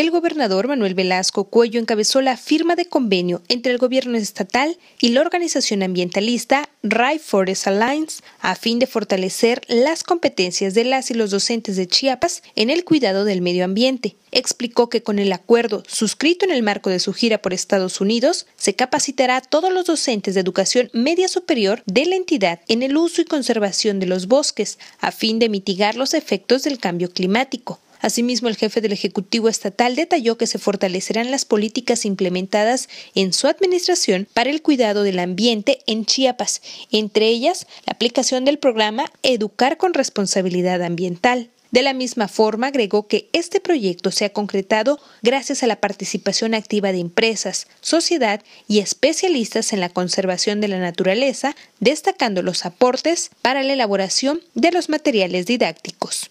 El gobernador Manuel Velasco Cuello encabezó la firma de convenio entre el gobierno estatal y la organización ambientalista Rye Forest Alliance a fin de fortalecer las competencias de las y los docentes de Chiapas en el cuidado del medio ambiente. Explicó que con el acuerdo suscrito en el marco de su gira por Estados Unidos, se capacitará a todos los docentes de educación media superior de la entidad en el uso y conservación de los bosques a fin de mitigar los efectos del cambio climático. Asimismo, el jefe del Ejecutivo Estatal detalló que se fortalecerán las políticas implementadas en su administración para el cuidado del ambiente en Chiapas, entre ellas la aplicación del programa Educar con Responsabilidad Ambiental. De la misma forma, agregó que este proyecto se ha concretado gracias a la participación activa de empresas, sociedad y especialistas en la conservación de la naturaleza, destacando los aportes para la elaboración de los materiales didácticos.